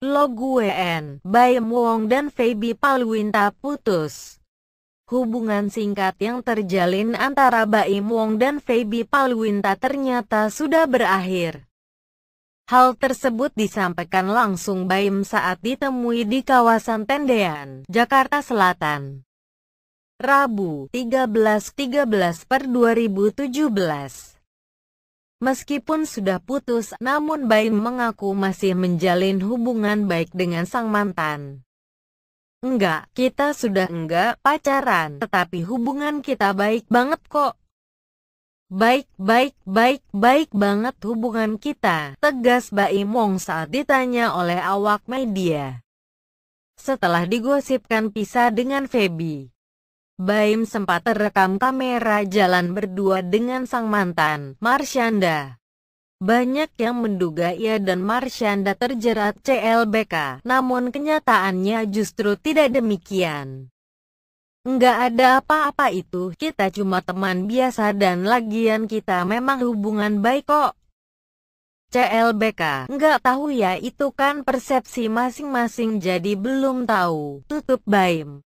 Lo WN, Bai Muong dan Feby Palwinta putus. Hubungan singkat yang terjalin antara Bai Muong dan Feby Palwinta ternyata sudah berakhir. Hal tersebut disampaikan langsung Baim saat ditemui di kawasan Tendean, Jakarta Selatan. Rabu 13.13 13 per 2017 Meskipun sudah putus, namun Baim mengaku masih menjalin hubungan baik dengan sang mantan. Enggak, kita sudah enggak pacaran, tetapi hubungan kita baik banget kok. Baik, baik, baik, baik banget hubungan kita, tegas Baim Wong saat ditanya oleh awak media. Setelah digosipkan pisah dengan Feby. Baim sempat terekam kamera jalan berdua dengan sang mantan, Marsyanda. Banyak yang menduga ia dan Marsyanda terjerat CLBK, namun kenyataannya justru tidak demikian. Enggak ada apa-apa itu, kita cuma teman biasa dan lagian kita memang hubungan baik kok. CLBK, enggak tahu ya itu kan persepsi masing-masing jadi belum tahu, tutup Baim.